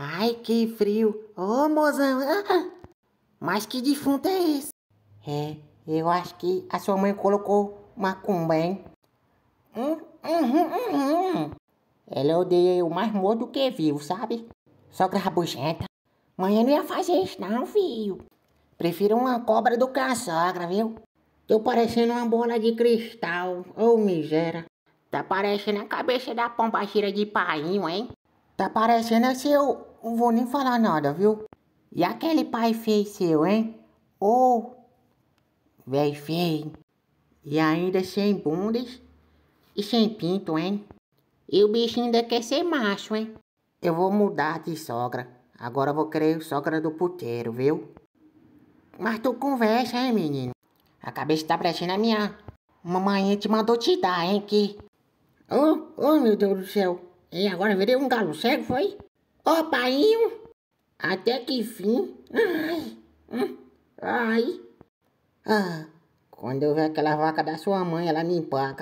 Ai, que frio! Ô, oh, mozão! Ah, mas que defunto é esse? É, eu acho que a sua mãe colocou macumba, hein? Hum, uhum, uhum. Ela odeia eu mais morto do que vivo, sabe? Só rabugenta. Mãe, eu não ia fazer isso não, filho. Prefiro uma cobra do que uma sogra, viu? Tô parecendo uma bola de cristal. Ô, oh, miséria. Tá parecendo a cabeça da pombagira de painho, hein? Tá parecendo seu não vou nem falar nada, viu? E aquele pai feio seu, hein? Ô, oh, velho feio. E ainda sem bundas e sem pinto, hein? E o bichinho ainda quer ser macho, hein? Eu vou mudar de sogra. Agora eu vou querer sogra do puteiro, viu? Mas tu conversa, hein, menino? A cabeça tá parecendo a minha. Mamãe te mandou te dar, hein, que... Oh, oh, meu Deus do céu. E agora virei um galo cego, foi? Ô, pai, Até que fim! Ai! Hum, ai! Ah, quando eu ver aquela vaca da sua mãe, ela me empaca.